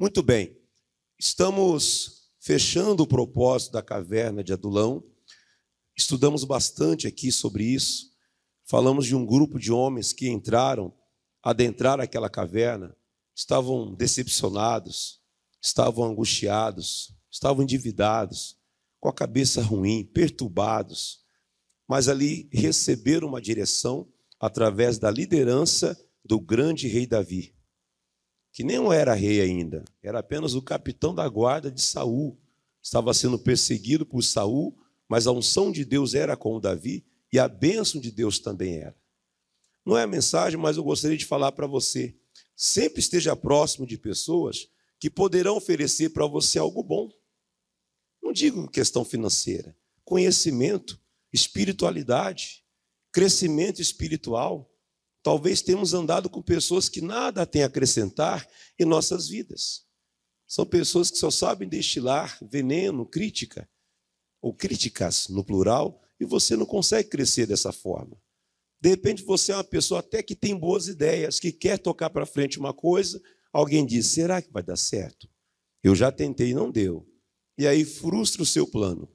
Muito bem, estamos fechando o propósito da caverna de Adulão, estudamos bastante aqui sobre isso, falamos de um grupo de homens que entraram, adentraram aquela caverna, estavam decepcionados, estavam angustiados, estavam endividados, com a cabeça ruim, perturbados, mas ali receberam uma direção através da liderança do grande rei Davi que nem era rei ainda, era apenas o capitão da guarda de Saul. Estava sendo perseguido por Saul, mas a unção de Deus era com Davi e a bênção de Deus também era. Não é a mensagem, mas eu gostaria de falar para você. Sempre esteja próximo de pessoas que poderão oferecer para você algo bom. Não digo questão financeira, conhecimento, espiritualidade, crescimento espiritual, Talvez temos andado com pessoas que nada têm a acrescentar em nossas vidas. São pessoas que só sabem destilar veneno, crítica, ou críticas no plural, e você não consegue crescer dessa forma. De repente você é uma pessoa até que tem boas ideias, que quer tocar para frente uma coisa, alguém diz: será que vai dar certo? Eu já tentei e não deu. E aí frustra o seu plano.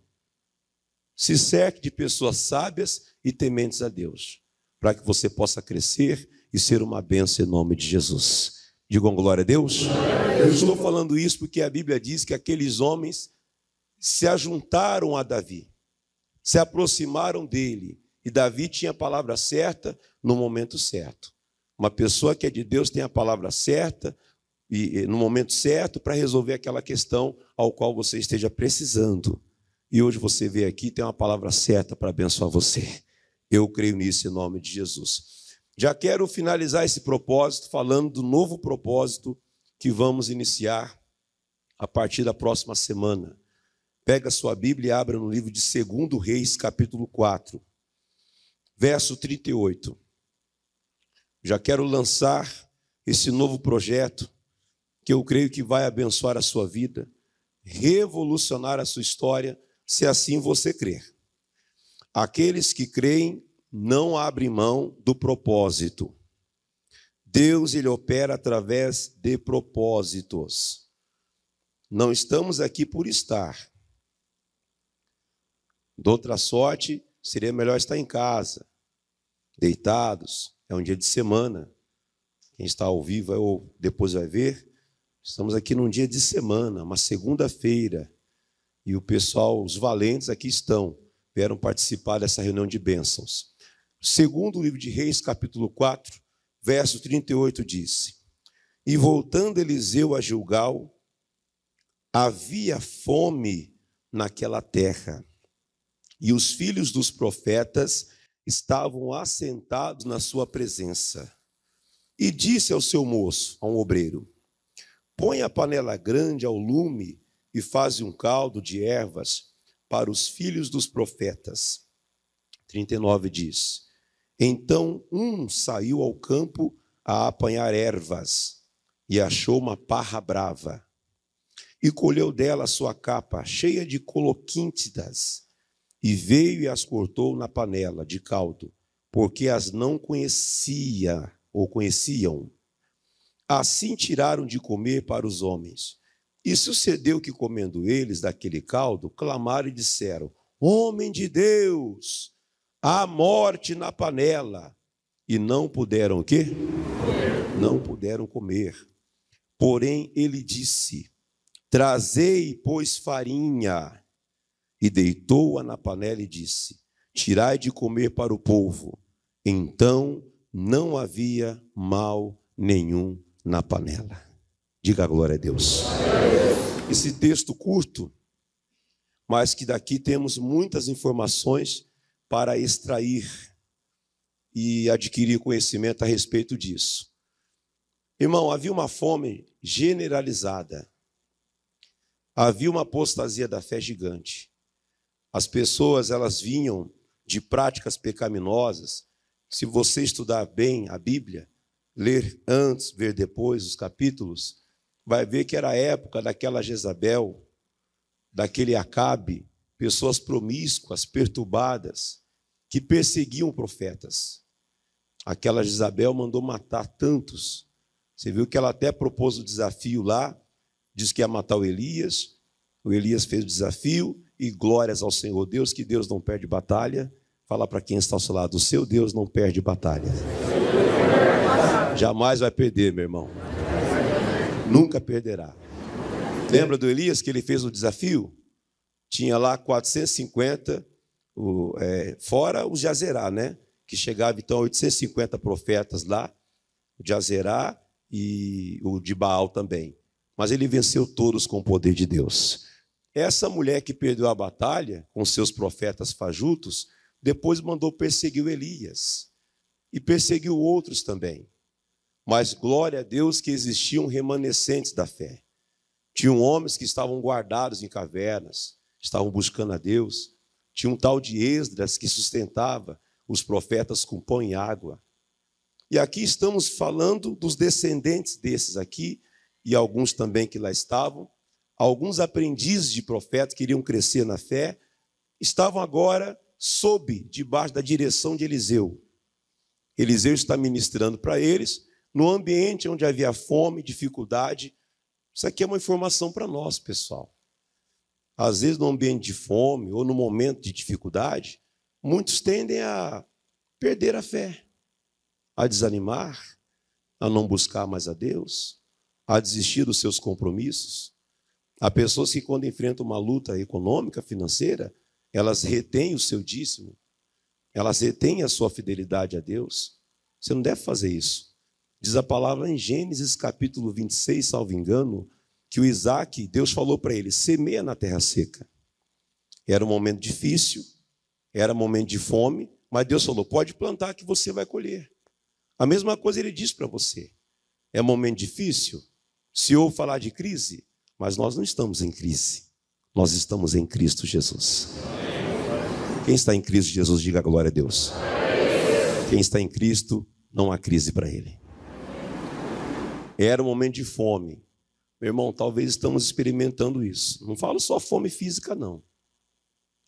Se cerque de pessoas sábias e tementes a Deus para que você possa crescer e ser uma bênção em nome de Jesus. Digam glória a Deus. Eu estou falando isso porque a Bíblia diz que aqueles homens se ajuntaram a Davi, se aproximaram dele, e Davi tinha a palavra certa no momento certo. Uma pessoa que é de Deus tem a palavra certa e no momento certo para resolver aquela questão ao qual você esteja precisando. E hoje você vê aqui tem uma palavra certa para abençoar você. Eu creio nisso em nome de Jesus. Já quero finalizar esse propósito falando do novo propósito que vamos iniciar a partir da próxima semana. Pega sua Bíblia e abra no livro de 2 Reis, capítulo 4, verso 38. Já quero lançar esse novo projeto que eu creio que vai abençoar a sua vida, revolucionar a sua história, se assim você crer. Aqueles que creem não abrem mão do propósito. Deus ele opera através de propósitos. Não estamos aqui por estar. De outra sorte, seria melhor estar em casa, deitados. É um dia de semana. Quem está ao vivo é ou depois vai ver. Estamos aqui num dia de semana, uma segunda-feira. E o pessoal, os valentes aqui estão vieram participar dessa reunião de bênçãos. Segundo o livro de Reis, capítulo 4, verso 38 diz: E voltando Eliseu a Gilgal, havia fome naquela terra. E os filhos dos profetas estavam assentados na sua presença. E disse ao seu moço, a um obreiro: Põe a panela grande ao lume e faz um caldo de ervas para os filhos dos profetas. 39 diz: Então um saiu ao campo a apanhar ervas e achou uma parra brava. E colheu dela a sua capa, cheia de coloquíntidas, e veio e as cortou na panela de caldo, porque as não conhecia ou conheciam. Assim tiraram de comer para os homens. E sucedeu que, comendo eles daquele caldo, clamaram e disseram: Homem de Deus, há morte na panela. E não puderam o quê? Não puderam comer. Porém, ele disse: Trazei, pois, farinha. E deitou-a na panela e disse: Tirai de comer para o povo. Então não havia mal nenhum na panela. Diga glória a Deus. Esse texto curto, mas que daqui temos muitas informações para extrair e adquirir conhecimento a respeito disso. Irmão, havia uma fome generalizada. Havia uma apostasia da fé gigante. As pessoas, elas vinham de práticas pecaminosas. Se você estudar bem a Bíblia, ler antes, ver depois os capítulos, vai ver que era a época daquela Jezabel, daquele Acabe, pessoas promíscuas, perturbadas, que perseguiam profetas. Aquela Jezabel mandou matar tantos. Você viu que ela até propôs o desafio lá, disse que ia matar o Elias. O Elias fez o desafio e glórias ao Senhor Deus, que Deus não perde batalha. Fala para quem está ao seu lado, o seu Deus não perde batalha. Jamais vai perder, meu irmão nunca perderá. Lembra do Elias que ele fez o desafio? Tinha lá 450, o, é, fora o Jazerá, né? Que chegava então a 850 profetas lá, o Jazerá e o de Baal também. Mas ele venceu todos com o poder de Deus. Essa mulher que perdeu a batalha com seus profetas fajutos, depois mandou perseguir o Elias e perseguiu outros também. Mas glória a Deus que existiam remanescentes da fé. Tinham homens que estavam guardados em cavernas, estavam buscando a Deus. Tinha um tal de Esdras que sustentava os profetas com pão e água. E aqui estamos falando dos descendentes desses aqui, e alguns também que lá estavam. Alguns aprendizes de profetas que iriam crescer na fé, estavam agora sob, debaixo da direção de Eliseu. Eliseu está ministrando para eles, no ambiente onde havia fome, dificuldade. Isso aqui é uma informação para nós, pessoal. Às vezes, no ambiente de fome ou no momento de dificuldade, muitos tendem a perder a fé, a desanimar, a não buscar mais a Deus, a desistir dos seus compromissos. Há pessoas que, quando enfrentam uma luta econômica, financeira, elas retêm o seu dízimo, elas retêm a sua fidelidade a Deus. Você não deve fazer isso. Diz a palavra em Gênesis capítulo 26, salvo engano, que o Isaac, Deus falou para ele: semeia na terra seca. Era um momento difícil, era um momento de fome, mas Deus falou: pode plantar que você vai colher. A mesma coisa ele diz para você. É um momento difícil? Se ou falar de crise, mas nós não estamos em crise. Nós estamos em Cristo Jesus. Quem está em Cristo Jesus, diga glória a Deus. Quem está em Cristo, não há crise para ele. Era um momento de fome. Meu irmão, talvez estamos experimentando isso. Não falo só fome física, não.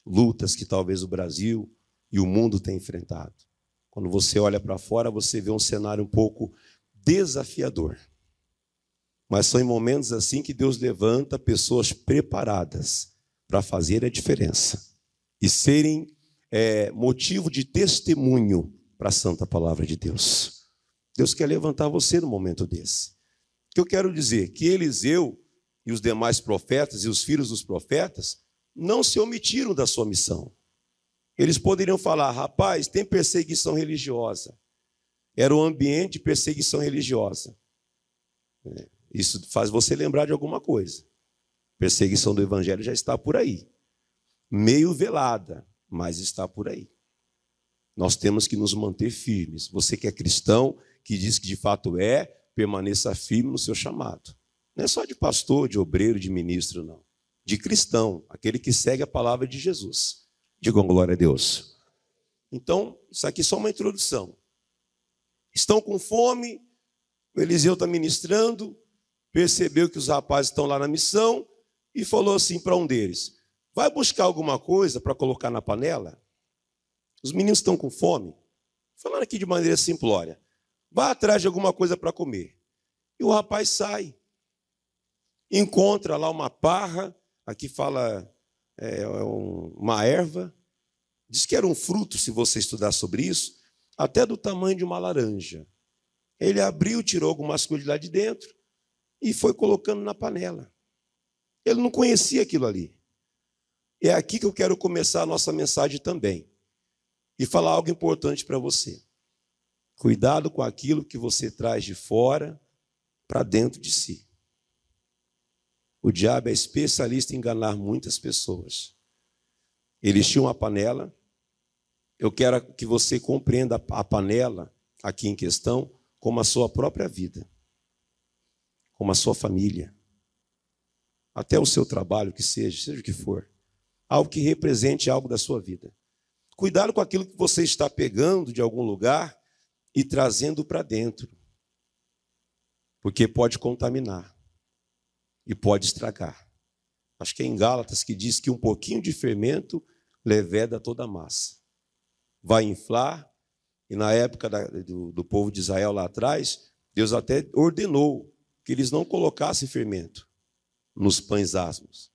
Lutas que talvez o Brasil e o mundo tenham enfrentado. Quando você olha para fora, você vê um cenário um pouco desafiador. Mas são em momentos assim que Deus levanta pessoas preparadas para fazer a diferença e serem é, motivo de testemunho para a santa palavra de Deus. Deus quer levantar você no momento desse que eu quero dizer? Que Eliseu e os demais profetas e os filhos dos profetas não se omitiram da sua missão. Eles poderiam falar: rapaz, tem perseguição religiosa. Era o um ambiente de perseguição religiosa. É, isso faz você lembrar de alguma coisa. Perseguição do evangelho já está por aí. Meio velada, mas está por aí. Nós temos que nos manter firmes. Você que é cristão, que diz que de fato é, permaneça firme no seu chamado. Não é só de pastor, de obreiro, de ministro, não. De cristão, aquele que segue a palavra de Jesus. Digam glória a Deus. Então, isso aqui é só uma introdução. Estão com fome, o Eliseu está ministrando, percebeu que os rapazes estão lá na missão e falou assim para um deles: Vai buscar alguma coisa para colocar na panela? Os meninos estão com fome? Falando aqui de maneira simplória. Vá atrás de alguma coisa para comer. E o rapaz sai. Encontra lá uma parra, aqui fala é, é uma erva. Diz que era um fruto, se você estudar sobre isso, até do tamanho de uma laranja. Ele abriu, tirou algumas coisas lá de dentro e foi colocando na panela. Ele não conhecia aquilo ali. É aqui que eu quero começar a nossa mensagem também. E falar algo importante para você. Cuidado com aquilo que você traz de fora para dentro de si. O diabo é especialista em enganar muitas pessoas. Ele tinha uma panela. Eu quero que você compreenda a panela aqui em questão como a sua própria vida, como a sua família, até o seu trabalho, que seja, seja o que for. Algo que represente algo da sua vida. Cuidado com aquilo que você está pegando de algum lugar e trazendo para dentro, porque pode contaminar e pode estragar. Acho que é em Gálatas que diz que um pouquinho de fermento leveda toda a massa. Vai inflar, e na época da, do, do povo de Israel lá atrás, Deus até ordenou que eles não colocassem fermento nos pães asmos.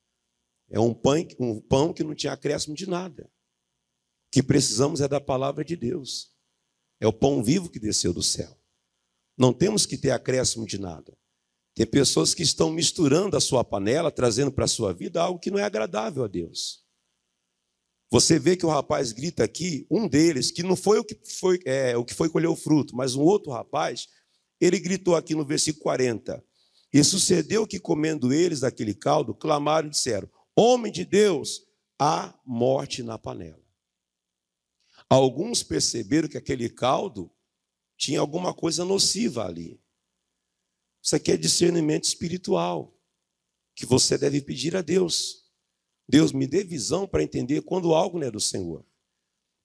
É um pão, um pão que não tinha acréscimo de nada. O que precisamos é da palavra de Deus. É o pão vivo que desceu do céu. Não temos que ter acréscimo de nada. Tem pessoas que estão misturando a sua panela, trazendo para a sua vida algo que não é agradável a Deus. Você vê que o rapaz grita aqui, um deles, que não foi o que foi, é, o que foi colher o fruto, mas um outro rapaz, ele gritou aqui no versículo 40. E sucedeu que, comendo eles daquele caldo, clamaram e disseram: Homem de Deus, há morte na panela. Alguns perceberam que aquele caldo tinha alguma coisa nociva ali. Isso aqui é discernimento espiritual que você deve pedir a Deus. Deus me dê visão para entender quando algo não é do Senhor.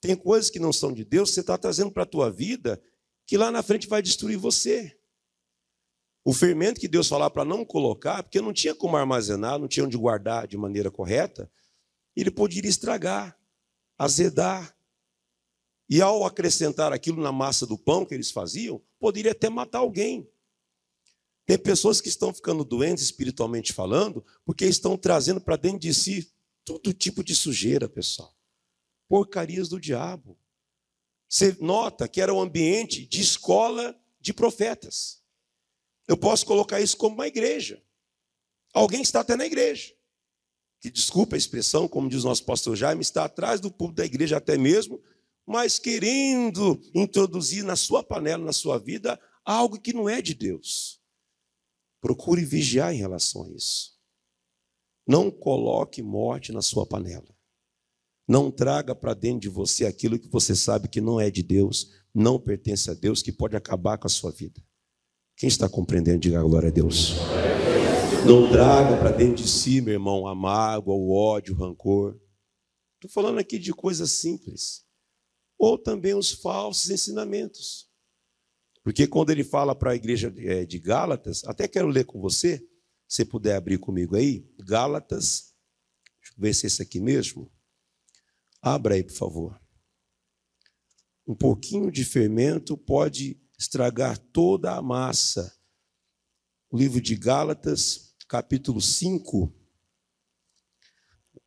Tem coisas que não são de Deus, você está trazendo para a tua vida que lá na frente vai destruir você. O fermento que Deus falar para não colocar, porque não tinha como armazenar, não tinha onde guardar de maneira correta, ele poderia estragar, azedar, e ao acrescentar aquilo na massa do pão que eles faziam, poderia até matar alguém. Tem pessoas que estão ficando doentes espiritualmente falando, porque estão trazendo para dentro de si todo tipo de sujeira, pessoal. Porcarias do diabo. Você nota que era um ambiente de escola de profetas. Eu posso colocar isso como uma igreja. Alguém está até na igreja. Que desculpa a expressão, como diz o nosso pastor Jaime, está atrás do povo da igreja até mesmo mas querendo introduzir na sua panela, na sua vida, algo que não é de Deus. Procure vigiar em relação a isso. Não coloque morte na sua panela. Não traga para dentro de você aquilo que você sabe que não é de Deus, não pertence a Deus, que pode acabar com a sua vida. Quem está compreendendo, diga glória a Deus. Não traga para dentro de si, meu irmão, a mágoa, o ódio, o rancor. Estou falando aqui de coisas simples ou também os falsos ensinamentos. Porque quando ele fala para a igreja eh, de Gálatas, até quero ler com você, se puder abrir comigo aí, Gálatas, deixa eu ver se é esse aqui mesmo. Abra aí, por favor. Um pouquinho de fermento pode estragar toda a massa. O livro de Gálatas, capítulo 5.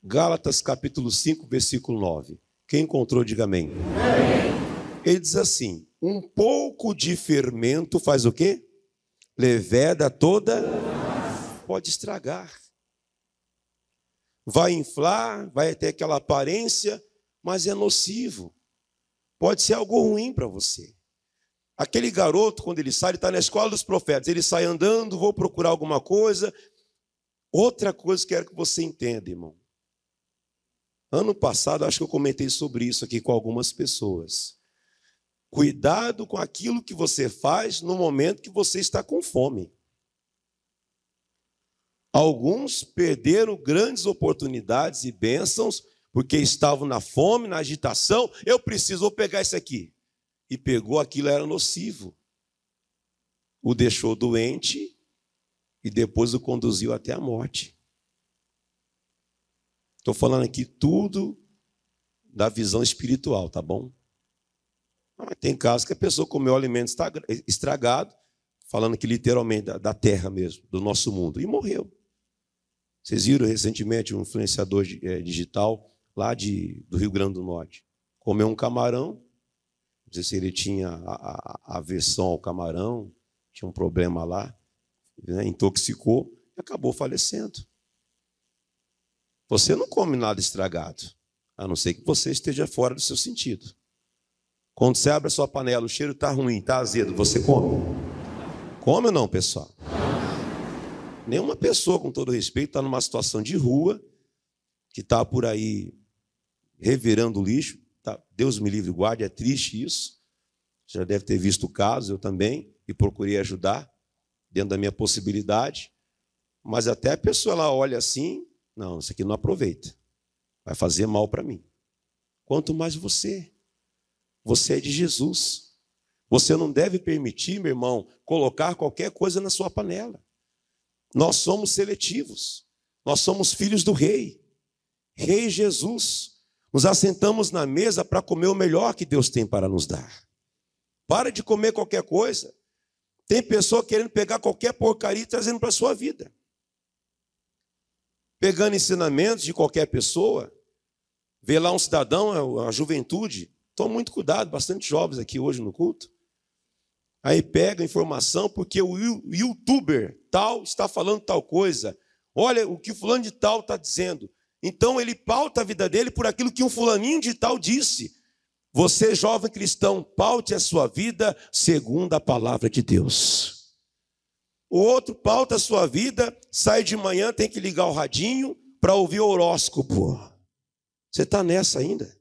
Gálatas, capítulo 5, versículo 9. Quem encontrou, diga amém. amém. Ele diz assim: um pouco de fermento faz o quê? Leveda toda, pode estragar. Vai inflar, vai ter aquela aparência, mas é nocivo. Pode ser algo ruim para você. Aquele garoto, quando ele sai, ele está na escola dos profetas, ele sai andando, vou procurar alguma coisa. Outra coisa que quero que você entenda, irmão. Ano passado, acho que eu comentei sobre isso aqui com algumas pessoas. Cuidado com aquilo que você faz no momento que você está com fome. Alguns perderam grandes oportunidades e bênçãos porque estavam na fome, na agitação. Eu preciso, vou pegar isso aqui. E pegou aquilo, era nocivo. O deixou doente e depois o conduziu até a morte. Estou falando aqui tudo da visão espiritual, tá bom? Mas tem casos que a pessoa comeu alimento estragado, falando que literalmente da, terra mesmo, do nosso mundo, e morreu. Vocês viram recentemente um influenciador eh, digital lá de, do Rio Grande do Norte. Comeu um camarão, não sei se ele tinha a, aversão ao camarão, tinha um problema lá, né? intoxicou e acabou falecendo. Você não come nada estragado, a não ser que você esteja fora do seu sentido. Quando você abre a sua panela, o cheiro está ruim, está azedo, você come? Come ou não, pessoal? Nenhuma pessoa, com todo respeito, está numa situação de rua, que está por aí revirando lixo. Tá? Deus me livre, guarde, é triste isso. Você já deve ter visto o caso, eu também, e procurei ajudar dentro da minha possibilidade. Mas até a pessoa ela olha assim, não, isso aqui não aproveita. Vai fazer mal para mim. Quanto mais você. Você é de Jesus. Você não deve permitir, meu irmão, colocar qualquer coisa na sua panela. Nós somos seletivos. Nós somos filhos do Rei. Rei Jesus. Nos assentamos na mesa para comer o melhor que Deus tem para nos dar. Para de comer qualquer coisa. Tem pessoa querendo pegar qualquer porcaria e trazendo para a sua vida pegando ensinamentos de qualquer pessoa. Vê lá um cidadão, é a juventude, toma muito cuidado, bastante jovens aqui hoje no culto. Aí pega informação porque o youtuber tal está falando tal coisa. Olha o que o fulano de tal está dizendo. Então ele pauta a vida dele por aquilo que um fulaninho de tal disse. Você, jovem cristão, paute a sua vida segundo a palavra de Deus. O outro pauta a sua vida, sai de manhã, tem que ligar o radinho para ouvir o horóscopo. Você está nessa ainda?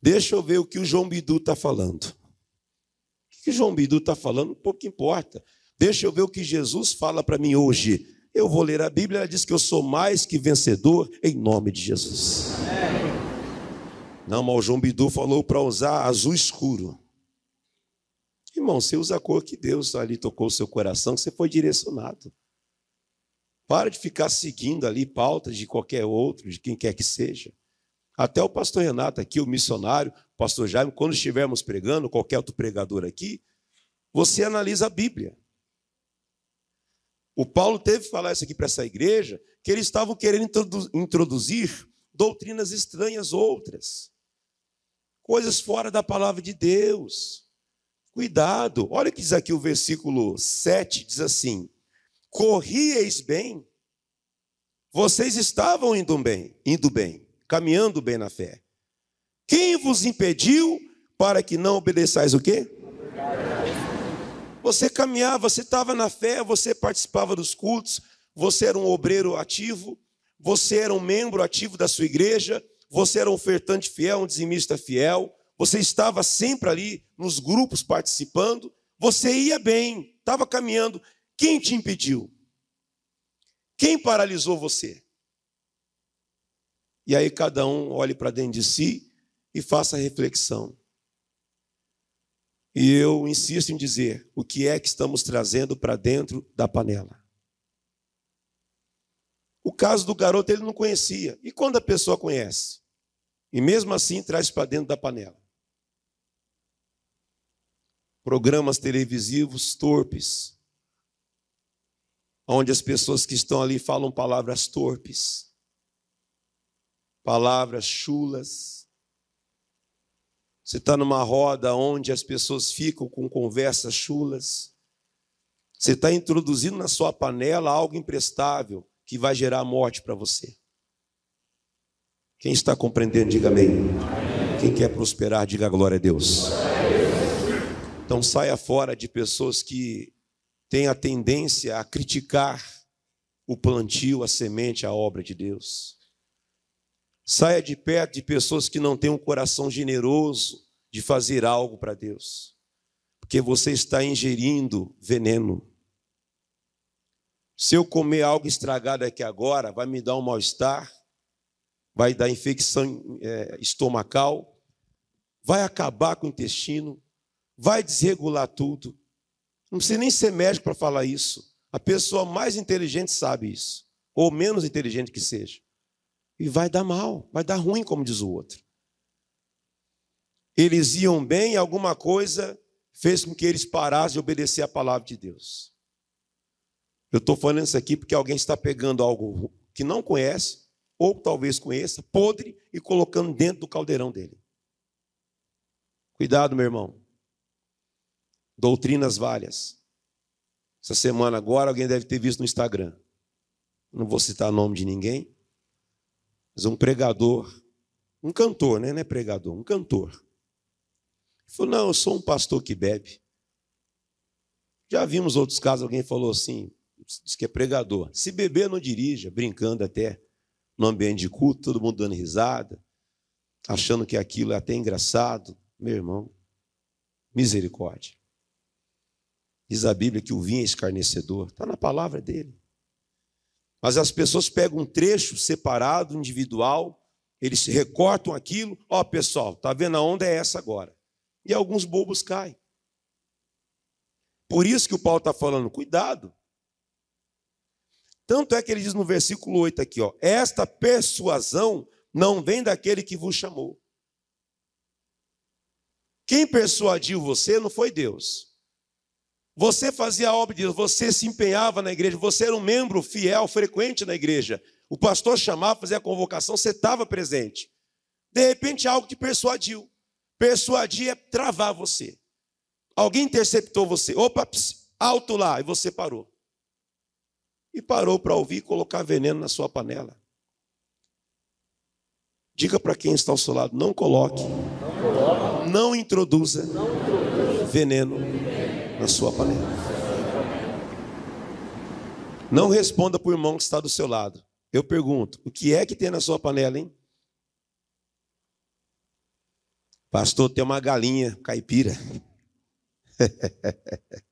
Deixa eu ver o que o João Bidu está falando. O que o João Bidu está falando, pouco importa. Deixa eu ver o que Jesus fala para mim hoje. Eu vou ler a Bíblia, ela diz que eu sou mais que vencedor em nome de Jesus. Não, mas o João Bidu falou para usar azul escuro irmão, você usa a cor que Deus ali tocou o seu coração, que você foi direcionado. Para de ficar seguindo ali pautas de qualquer outro, de quem quer que seja. Até o pastor Renato aqui, o missionário, o pastor Jaime, quando estivermos pregando, qualquer outro pregador aqui, você analisa a Bíblia. O Paulo teve que falar isso aqui para essa igreja, que eles estavam querendo introduzir doutrinas estranhas outras, coisas fora da palavra de Deus. Cuidado, olha o que diz aqui o versículo 7, diz assim: Corrieis bem, vocês estavam indo bem, indo bem, caminhando bem na fé. Quem vos impediu para que não obedeçais o quê? Você caminhava, você estava na fé, você participava dos cultos, você era um obreiro ativo, você era um membro ativo da sua igreja, você era um ofertante fiel, um dizimista fiel, você estava sempre ali nos grupos participando, você ia bem, estava caminhando. Quem te impediu? Quem paralisou você? E aí cada um olhe para dentro de si e faça a reflexão. E eu insisto em dizer: o que é que estamos trazendo para dentro da panela? O caso do garoto ele não conhecia. E quando a pessoa conhece? E mesmo assim traz para dentro da panela programas televisivos torpes, onde as pessoas que estão ali falam palavras torpes, palavras chulas. Você está numa roda onde as pessoas ficam com conversas chulas. Você está introduzindo na sua panela algo imprestável que vai gerar morte para você. Quem está compreendendo, diga amém. Quem quer prosperar, diga glória a Deus. Então saia fora de pessoas que têm a tendência a criticar o plantio, a semente, a obra de Deus. Saia de perto de pessoas que não têm um coração generoso de fazer algo para Deus, porque você está ingerindo veneno. Se eu comer algo estragado aqui agora, vai me dar um mal-estar, vai dar infecção é, estomacal, vai acabar com o intestino, vai desregular tudo. Não precisa nem ser médico para falar isso. A pessoa mais inteligente sabe isso, ou menos inteligente que seja. E vai dar mal, vai dar ruim, como diz o outro. Eles iam bem e alguma coisa fez com que eles parassem de obedecer a palavra de Deus. Eu estou falando isso aqui porque alguém está pegando algo que não conhece, ou talvez conheça, podre, e colocando dentro do caldeirão dele. Cuidado, meu irmão doutrinas várias. Essa semana agora alguém deve ter visto no Instagram. Não vou citar o nome de ninguém, mas um pregador, um cantor, né? Não é pregador, um cantor. Ele falou: Não, eu sou um pastor que bebe. Já vimos outros casos, alguém falou assim, diz que é pregador. Se beber, não dirija, brincando até no ambiente de culto, todo mundo dando risada, achando que aquilo é até engraçado. Meu irmão, misericórdia. Diz a Bíblia que o vinho é escarnecedor. Está na palavra dele. Mas as pessoas pegam um trecho separado, individual, eles recortam aquilo. Ó, oh, pessoal, tá vendo a onda é essa agora. E alguns bobos caem. Por isso que o Paulo está falando, cuidado. Tanto é que ele diz no versículo 8 aqui, ó, esta persuasão não vem daquele que vos chamou. Quem persuadiu você não foi Deus. Você fazia a obra de Deus, você se empenhava na igreja, você era um membro fiel, frequente na igreja. O pastor chamava, fazia a convocação, você estava presente. De repente, algo te persuadiu. Persuadir é travar você. Alguém interceptou você. Opa, ps, alto lá. E você parou. E parou para ouvir e colocar veneno na sua panela. Diga para quem está ao seu lado: não coloque, não, coloque. não introduza, não introduza. veneno na sua palavra. Não responda para o irmão que está do seu lado. Eu pergunto: o que é que tem na sua panela, hein? Pastor, tem uma galinha caipira.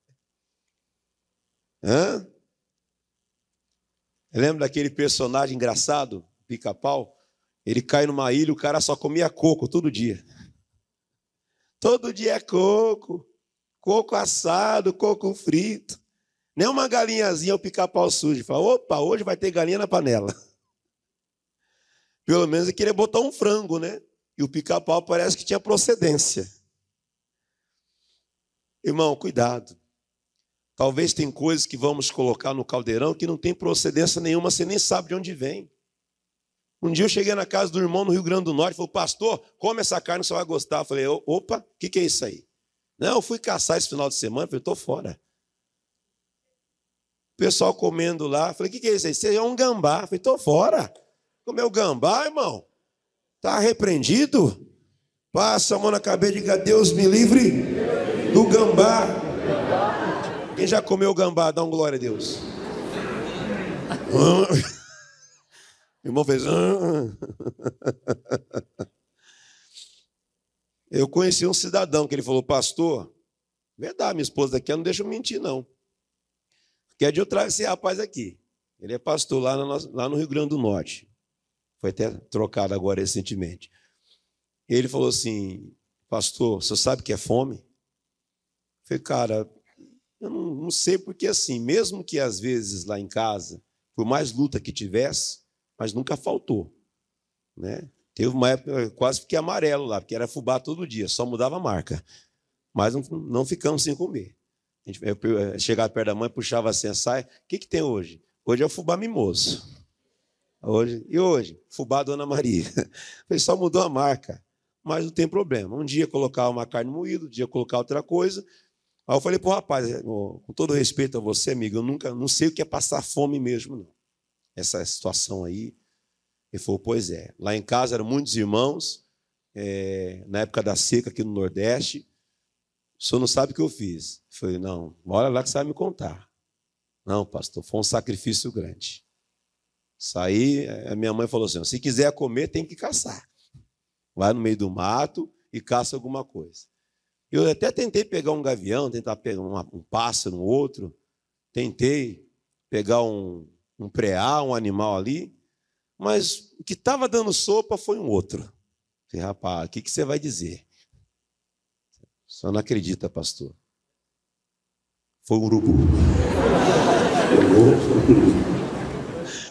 Hã? Lembra daquele personagem engraçado, pica-pau? Ele cai numa ilha, o cara só comia coco todo dia. Todo dia é coco coco assado, coco frito. Nem uma galinhazinha ao pica-pau sujo. Fala, opa, hoje vai ter galinha na panela. Pelo menos ele queria botar um frango, né? E o pica-pau parece que tinha procedência. Irmão, cuidado. Talvez tem coisas que vamos colocar no caldeirão que não tem procedência nenhuma, você nem sabe de onde vem. Um dia eu cheguei na casa do irmão no Rio Grande do Norte, falou, pastor, come essa carne, você vai gostar. Eu falei, opa, o que, que é isso aí? Não, eu fui caçar esse final de semana, falei, estou fora. O pessoal comendo lá, falei, o que, que é isso aí? Você é um gambá. Falei, estou fora. Comeu gambá, irmão? Está repreendido? Passa a mão na cabeça e diga, Deus me livre do gambá. Quem já comeu gambá, dá um glória a Deus. irmão fez. Ah, ah, ah. Eu conheci um cidadão que ele falou, pastor, verdade, minha esposa daqui não deixa eu mentir, não. Quer é de eu trago esse rapaz aqui. Ele é pastor lá no, lá no Rio Grande do Norte. Foi até trocado agora recentemente. Ele falou assim, pastor, você sabe que é fome? Eu falei, cara, eu não, não sei porque assim, mesmo que às vezes lá em casa, por mais luta que tivesse, mas nunca faltou. Né? Teve uma época que eu quase fiquei amarelo lá, porque era fubá todo dia, só mudava a marca. Mas não, não ficamos sem comer. A gente, eu chegava perto da mãe, puxava assim a saia. O que, que tem hoje? Hoje é o fubá mimoso. Hoje, e hoje? Fubá Dona Maria. Ele só mudou a marca. Mas não tem problema. Um dia colocar uma carne moída, um dia colocar outra coisa. Aí eu falei para o rapaz, é, com todo respeito a você, amigo, eu nunca, não sei o que é passar fome mesmo, não. Essa situação aí, ele falou: Pois é. Lá em casa eram muitos irmãos, é, na época da seca aqui no Nordeste. O senhor não sabe o que eu fiz. Eu falei: Não, Olha lá que você vai me contar. Não, pastor, foi um sacrifício grande. Saí, a minha mãe falou assim: se quiser comer, tem que caçar. Vai no meio do mato e caça alguma coisa. Eu até tentei pegar um gavião, tentar pegar um, um pássaro, um outro. Tentei pegar um, um preá, um animal ali. Mas o que estava dando sopa foi um outro. Falei, rapaz, o que, que você vai dizer? Só não acredita, pastor. Foi um urubu.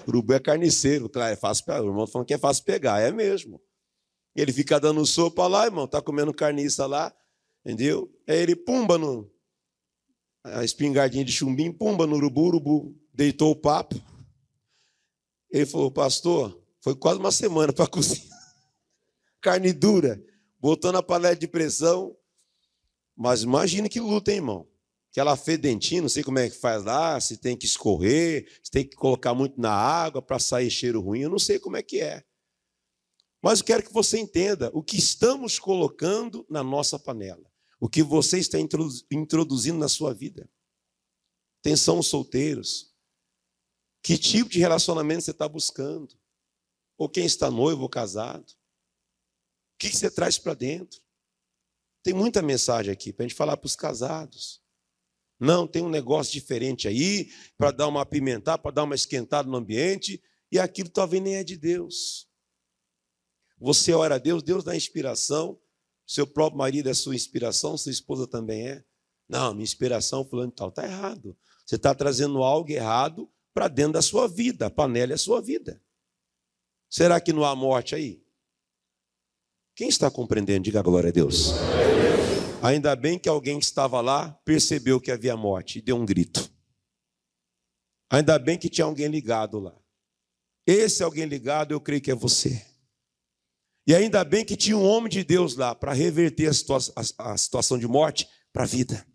urubu é carniceiro, claro, é fácil pegar. O irmão falando que é fácil pegar, é mesmo. Ele fica dando sopa lá, irmão, tá comendo carniça lá, entendeu? Aí ele pumba no a espingardinha de chumbim, pumba no urubu, urubu deitou o papo. Ele falou, pastor, foi quase uma semana para cozinhar. Carne dura, botando na panela de pressão. Mas imagine que luta, hein, irmão. Aquela fedentina, não sei como é que faz lá, se tem que escorrer, se tem que colocar muito na água para sair cheiro ruim, eu não sei como é que é. Mas eu quero que você entenda o que estamos colocando na nossa panela, o que você está introduzindo na sua vida. Atenção, solteiros. Que tipo de relacionamento você está buscando? Ou quem está noivo ou casado? O que você traz para dentro? Tem muita mensagem aqui para a gente falar para os casados. Não, tem um negócio diferente aí para dar uma apimentar, para dar uma esquentada no ambiente, e aquilo talvez nem é de Deus. Você ora a Deus, Deus dá inspiração, seu próprio marido é sua inspiração, sua esposa também é. Não, minha inspiração, fulano e tal, está errado. Você está trazendo algo errado para dentro da sua vida. A panela é a sua vida. Será que não há morte aí? Quem está compreendendo? Diga glória a Deus. Ainda bem que alguém que estava lá percebeu que havia morte e deu um grito. Ainda bem que tinha alguém ligado lá. Esse alguém ligado, eu creio que é você. E ainda bem que tinha um homem de Deus lá para reverter a, situa a, a, situação de morte para a vida.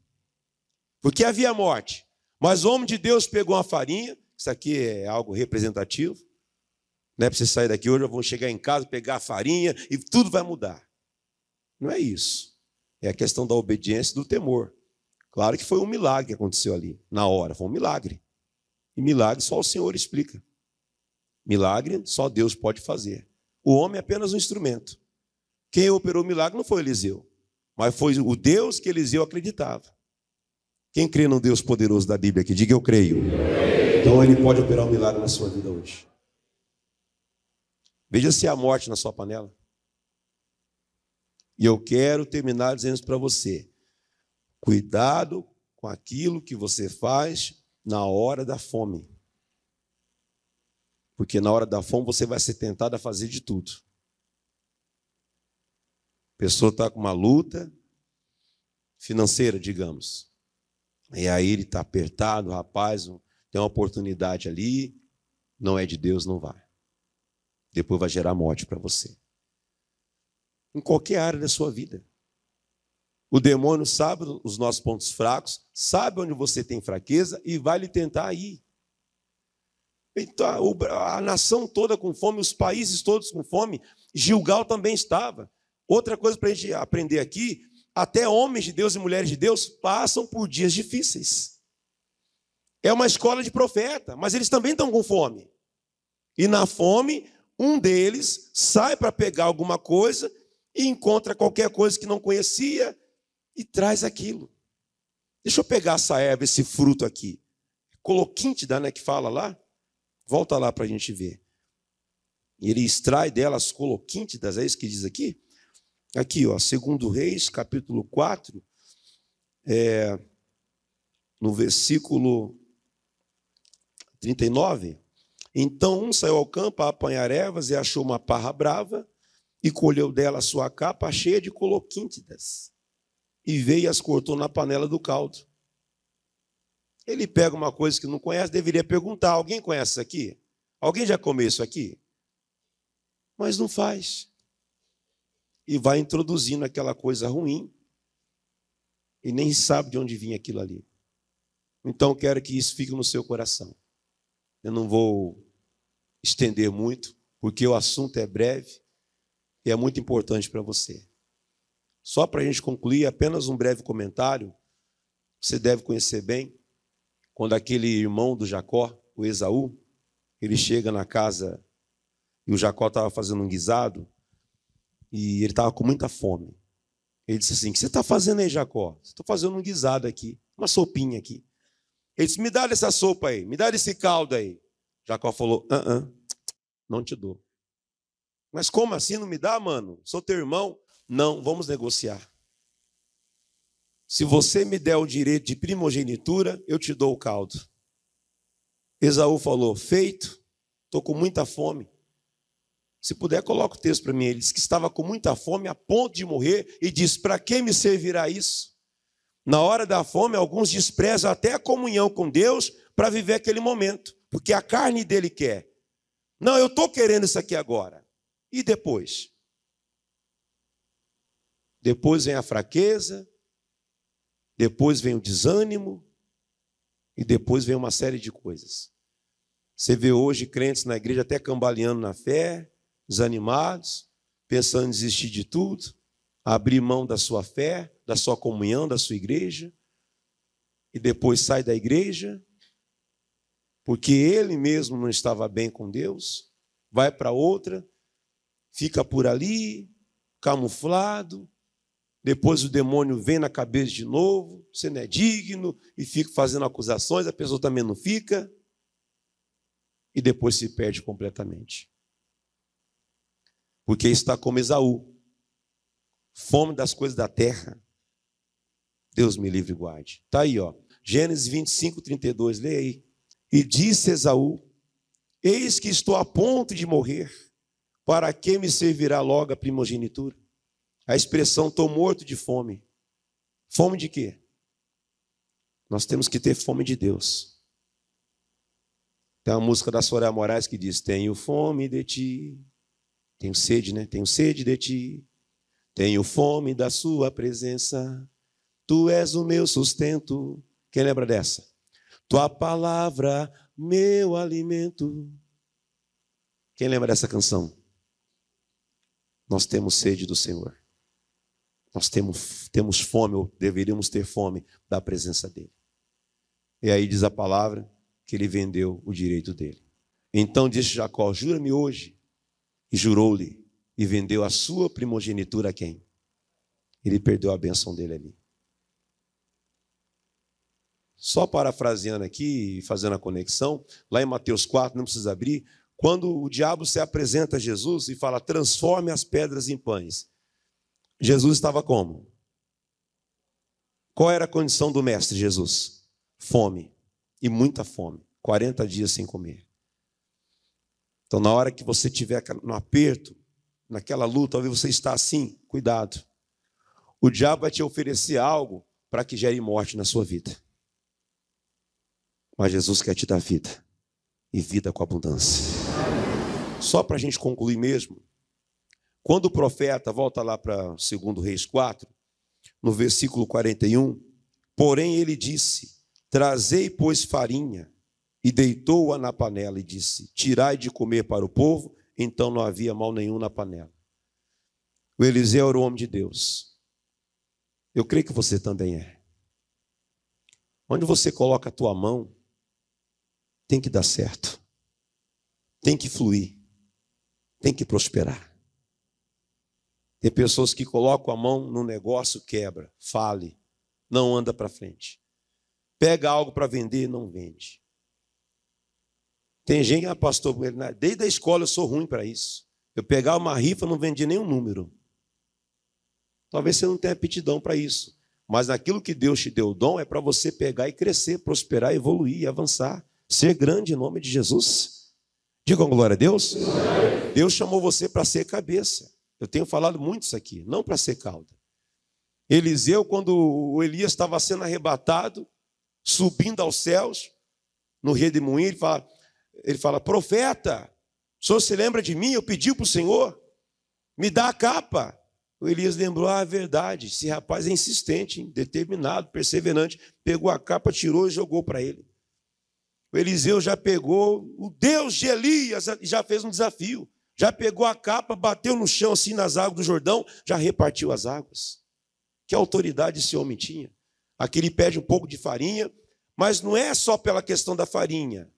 Porque havia morte. Mas o homem de Deus pegou uma farinha, isso aqui é algo representativo. Não é para você sair daqui hoje, eu vou chegar em casa, pegar a farinha e tudo vai mudar. Não é isso. É a questão da obediência e do temor. Claro que foi um milagre que aconteceu ali, na hora, foi um milagre. E milagre só o Senhor explica. Milagre só Deus pode fazer. O homem é apenas um instrumento. Quem operou o milagre não foi Eliseu, mas foi o Deus que Eliseu acreditava. Quem crê no Deus poderoso da Bíblia que diga eu creio. Então ele pode operar um milagre na sua vida hoje. Veja se há morte na sua panela. E eu quero terminar dizendo isso para você. Cuidado com aquilo que você faz na hora da fome. Porque na hora da fome você vai ser tentado a fazer de tudo. A pessoa está com uma luta financeira, digamos. E aí ele está apertado, rapaz, tem uma oportunidade ali, não é de Deus, não vai. Depois vai gerar morte para você. Em qualquer área da sua vida. O demônio sabe os nossos pontos fracos, sabe onde você tem fraqueza e vai lhe tentar aí. Então, a nação toda com fome, os países todos com fome, Gilgal também estava. Outra coisa para a gente aprender aqui: até homens de Deus e mulheres de Deus passam por dias difíceis. É uma escola de profeta, mas eles também estão com fome. E na fome, um deles sai para pegar alguma coisa e encontra qualquer coisa que não conhecia e traz aquilo. Deixa eu pegar essa erva, esse fruto aqui. Coloquinte da, né, que fala lá? Volta lá para a gente ver. Ele extrai delas coloquíntidas, é isso que diz aqui? Aqui, ó, segundo Reis, capítulo 4, é, no versículo 39. Então um saiu ao campo a apanhar ervas e achou uma parra brava, e colheu dela a sua capa cheia de coloquíntidas, e veio e as cortou na panela do caldo. Ele pega uma coisa que não conhece, deveria perguntar: alguém conhece isso aqui? Alguém já comeu isso aqui? Mas não faz. E vai introduzindo aquela coisa ruim e nem sabe de onde vinha aquilo ali. Então quero que isso fique no seu coração. Eu não vou estender muito, porque o assunto é breve e é muito importante para você. Só para a gente concluir, apenas um breve comentário. Você deve conhecer bem quando aquele irmão do Jacó, o Esaú, ele chega na casa e o Jacó estava fazendo um guisado e ele estava com muita fome. Ele disse assim: O que você está fazendo aí, Jacó? Estou tá fazendo um guisado aqui, uma sopinha aqui. Ele disse: Me dá essa sopa aí, me dá esse caldo aí. Jacó falou: ah, ah, não te dou. Mas como assim não me dá, mano? Sou teu irmão? Não, vamos negociar. Se você me der o direito de primogenitura, eu te dou o caldo. Esaú falou: Feito, estou com muita fome. Se puder, coloca o texto para mim. Ele disse que estava com muita fome, a ponto de morrer, e disse: Para que me servirá isso? Na hora da fome, alguns desprezam até a comunhão com Deus para viver aquele momento, porque a carne dele quer. Não, eu estou querendo isso aqui agora. E depois? Depois vem a fraqueza, depois vem o desânimo, e depois vem uma série de coisas. Você vê hoje crentes na igreja até cambaleando na fé, desanimados, pensando em desistir de tudo abrir mão da sua fé, da sua comunhão, da sua igreja, e depois sai da igreja, porque ele mesmo não estava bem com Deus, vai para outra, fica por ali, camuflado, depois o demônio vem na cabeça de novo, você não é digno, e fica fazendo acusações, a pessoa também não fica, e depois se perde completamente. Porque está como Esaú, fome das coisas da terra. Deus me livre e guarde. Está aí, ó. Gênesis 25, 32, leia aí. E disse Esaú: Eis que estou a ponto de morrer, para que me servirá logo a primogenitura? A expressão estou morto de fome. Fome de quê? Nós temos que ter fome de Deus. Tem uma música da Soraya Moraes que diz: Tenho fome de ti, tenho sede, né? Tenho sede de ti, tenho fome da sua presença, tu és o meu sustento. Quem lembra dessa? Tua palavra, meu alimento. Quem lembra dessa canção? Nós temos sede do Senhor. Nós temos, temos fome, ou deveríamos ter fome, da presença dEle. E aí diz a palavra que ele vendeu o direito dele. Então disse Jacó: Jura-me hoje. E jurou-lhe e vendeu a sua primogenitura a quem? Ele perdeu a benção dele ali. Só parafraseando aqui e fazendo a conexão, lá em Mateus 4, não precisa abrir, quando o diabo se apresenta a Jesus e fala: transforme as pedras em pães. Jesus estava como? Qual era a condição do mestre Jesus? Fome, e muita fome, 40 dias sem comer. Então, na hora que você estiver no aperto, naquela luta, talvez você está assim, cuidado. O diabo vai te oferecer algo para que gere morte na sua vida. Mas Jesus quer te dar vida, e vida com abundância. Só para a gente concluir mesmo, quando o profeta, volta lá para 2 Reis 4, no versículo 41, porém ele disse: Trazei, pois, farinha, e deitou-a na panela, e disse: Tirai de comer para o povo então não havia mal nenhum na panela. O Eliseu era o homem de Deus. Eu creio que você também é. Onde você coloca a tua mão, tem que dar certo. Tem que fluir. Tem que prosperar. Tem pessoas que colocam a mão no negócio, quebra, fale, não anda para frente. Pega algo para vender, não vende. Tem gente, ah, pastor, é-". desde a escola eu sou ruim para isso. Eu pegava uma rifa, não vendia nenhum número. Talvez você não tenha aptidão para isso. Mas naquilo que Deus te deu o dom é para você pegar e crescer, prosperar, evoluir, avançar, ser grande em nome de Jesus. Digam glória a Deus. Deus chamou você para ser cabeça. Eu tenho falado muito isso aqui, não para ser cauda. Eliseu, quando o Elias estava sendo arrebatado, subindo aos céus, no redemoinho, ele fala: ele fala: profeta, o senhor se lembra de mim? Eu pedi para o senhor, me dá a capa. O Elias lembrou a verdade. Esse rapaz é insistente, determinado, perseverante. Pegou a capa, tirou e jogou para ele. O Eliseu já pegou o Deus de Elias e já fez um desafio. Já pegou a capa, bateu no chão assim nas águas do Jordão, já repartiu as águas. Que autoridade esse homem tinha? Aqui ele pede um pouco de farinha, mas não é só pela questão da farinha.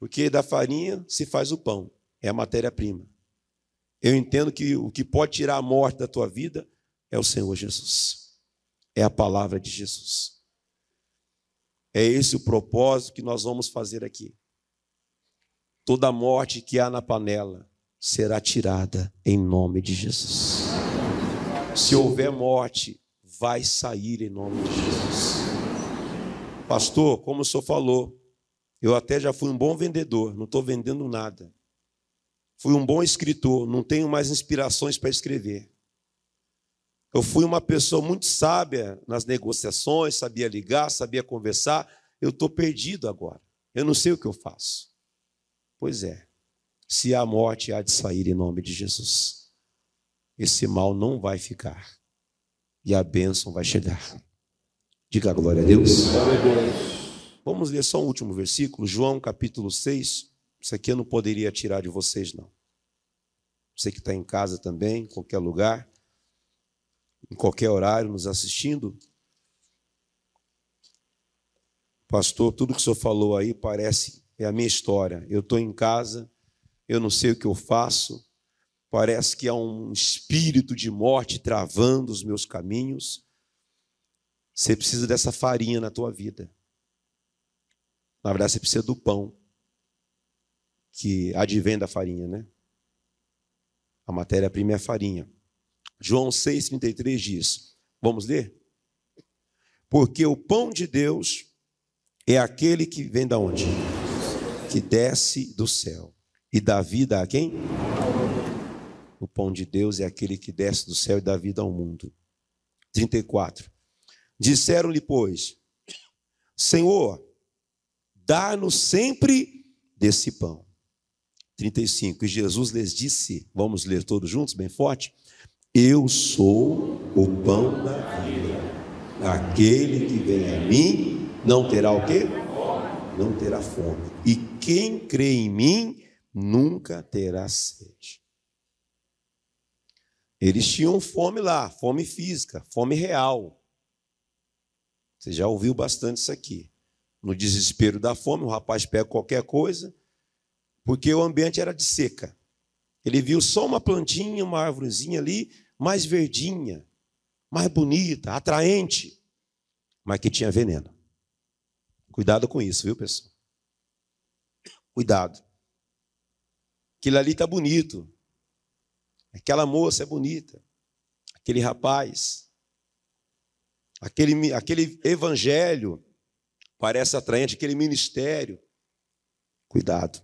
Porque da farinha se faz o pão, é a matéria-prima. Eu entendo que o que pode tirar a morte da tua vida é o Senhor Jesus, é a palavra de Jesus. É esse o propósito que nós vamos fazer aqui. Toda a morte que há na panela será tirada em nome de Jesus. Se houver morte, vai sair em nome de Jesus. Pastor, como o senhor falou, eu até já fui um bom vendedor, não estou vendendo nada. Fui um bom escritor, não tenho mais inspirações para escrever. Eu fui uma pessoa muito sábia nas negociações, sabia ligar, sabia conversar. Eu estou perdido agora. Eu não sei o que eu faço. Pois é, se a morte há de sair em nome de Jesus, esse mal não vai ficar e a bênção vai chegar. Diga a glória a Deus. Glória a Deus. Vamos ler só um último versículo, João capítulo 6. Isso aqui eu não poderia tirar de vocês, não. Você que está em casa também, em qualquer lugar, em qualquer horário, nos assistindo. Pastor, tudo que o senhor falou aí parece é a minha história. Eu estou em casa, eu não sei o que eu faço, parece que há um espírito de morte travando os meus caminhos. Você precisa dessa farinha na tua vida. Na verdade, você precisa do pão que advém da farinha, né? A matéria-prima é a farinha. João 6,33 diz: Vamos ler? Porque o pão de Deus é aquele que vem da onde? Que desce do céu e dá vida a quem? O pão de Deus é aquele que desce do céu e dá vida ao mundo. 34. Disseram-lhe, pois, Senhor, dá-nos sempre desse pão. 35. E Jesus lhes disse, vamos ler todos juntos, bem forte: Eu sou o pão da vida. Aquele que vem a mim não terá o quê? Não terá fome. E quem crê em mim nunca terá sede. Eles tinham fome lá, fome física, fome real. Você já ouviu bastante isso aqui. No desespero da fome, o rapaz pega qualquer coisa, porque o ambiente era de seca. Ele viu só uma plantinha, uma árvorezinha ali, mais verdinha, mais bonita, atraente, mas que tinha veneno. Cuidado com isso, viu, pessoal? Cuidado. Aquilo ali está bonito. Aquela moça é bonita. Aquele rapaz. Aquele, aquele evangelho parece atraente, aquele ministério. Cuidado,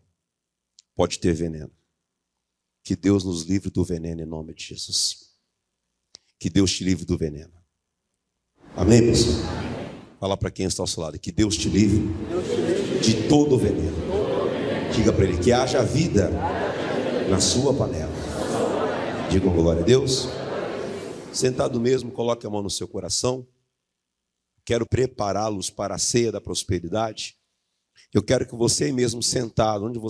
pode ter veneno. Que Deus nos livre do veneno em nome de Jesus. Que Deus te livre do veneno. Amém, pessoal? Fala para quem está ao seu lado. Que Deus te livre de todo o veneno. Diga para ele que haja vida na sua panela. Diga glória a Deus. Sentado mesmo, coloque a mão no seu coração quero prepará-los para a ceia da prosperidade, eu quero que você mesmo sentado, onde você